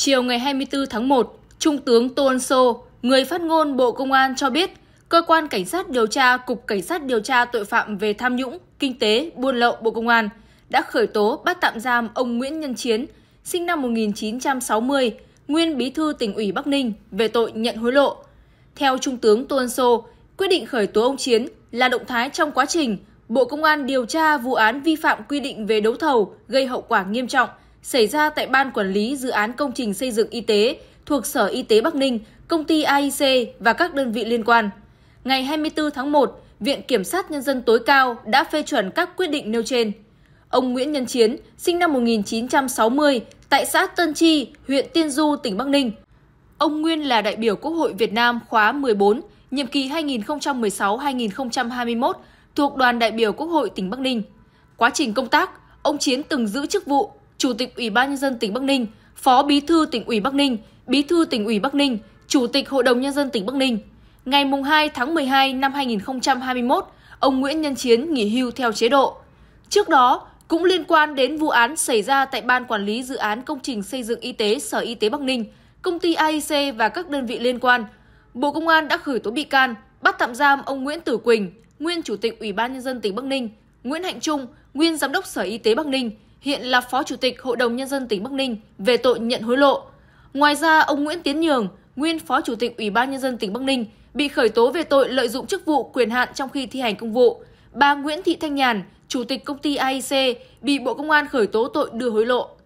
Chiều ngày 24 tháng 1, Trung tướng Tô Ân Sô, người phát ngôn Bộ Công an cho biết, Cơ quan Cảnh sát điều tra Cục Cảnh sát điều tra tội phạm về tham nhũng, kinh tế, buôn lậu Bộ Công an đã khởi tố bắt tạm giam ông Nguyễn Nhân Chiến, sinh năm 1960, nguyên bí thư tỉnh ủy Bắc Ninh về tội nhận hối lộ. Theo Trung tướng Tô Ân Sô, quyết định khởi tố ông Chiến là động thái trong quá trình Bộ Công an điều tra vụ án vi phạm quy định về đấu thầu gây hậu quả nghiêm trọng – xảy ra tại Ban Quản lý Dự án Công trình Xây dựng Y tế thuộc Sở Y tế Bắc Ninh, công ty AIC và các đơn vị liên quan. Ngày 24 tháng 1, Viện Kiểm sát Nhân dân tối cao đã phê chuẩn các quyết định nêu trên. Ông Nguyễn Nhân Chiến, sinh năm 1960, tại xã Tân Chi, huyện Tiên Du, tỉnh Bắc Ninh. Ông Nguyên là đại biểu Quốc hội Việt Nam khóa 14, nhiệm kỳ 2016-2021 thuộc đoàn đại biểu Quốc hội tỉnh Bắc Ninh. Quá trình công tác, ông Chiến từng giữ chức vụ Chủ tịch Ủy ban nhân dân tỉnh Bắc Ninh, Phó Bí thư tỉnh ủy Bắc Ninh, Bí thư tỉnh ủy Bắc Ninh, Chủ tịch Hội đồng nhân dân tỉnh Bắc Ninh. Ngày 2 tháng 12 năm 2021, ông Nguyễn Nhân Chiến nghỉ hưu theo chế độ. Trước đó, cũng liên quan đến vụ án xảy ra tại Ban Quản lý Dự án Công trình Xây dựng Y tế Sở Y tế Bắc Ninh, công ty AIC và các đơn vị liên quan, Bộ Công an đã khởi tố bị can, bắt tạm giam ông Nguyễn Tử Quỳnh, nguyên Chủ tịch Ủy ban Nhân dân tỉnh Bắc Ninh, Nguyễn Hạnh Trung, nguyên Giám đốc Sở Y tế Bắc Ninh, hiện là Phó Chủ tịch Hội đồng Nhân dân tỉnh Bắc Ninh về tội nhận hối lộ. Ngoài ra, ông Nguyễn Tiến Nhường, nguyên Phó Chủ tịch Ủy ban Nhân dân tỉnh Bắc Ninh, bị khởi tố về tội lợi dụng chức vụ quyền hạn trong khi thi hành công vụ. Bà Nguyễn Thị Thanh Nhàn, Chủ tịch công ty AIC, bị Bộ Công an khởi tố tội đưa hối lộ.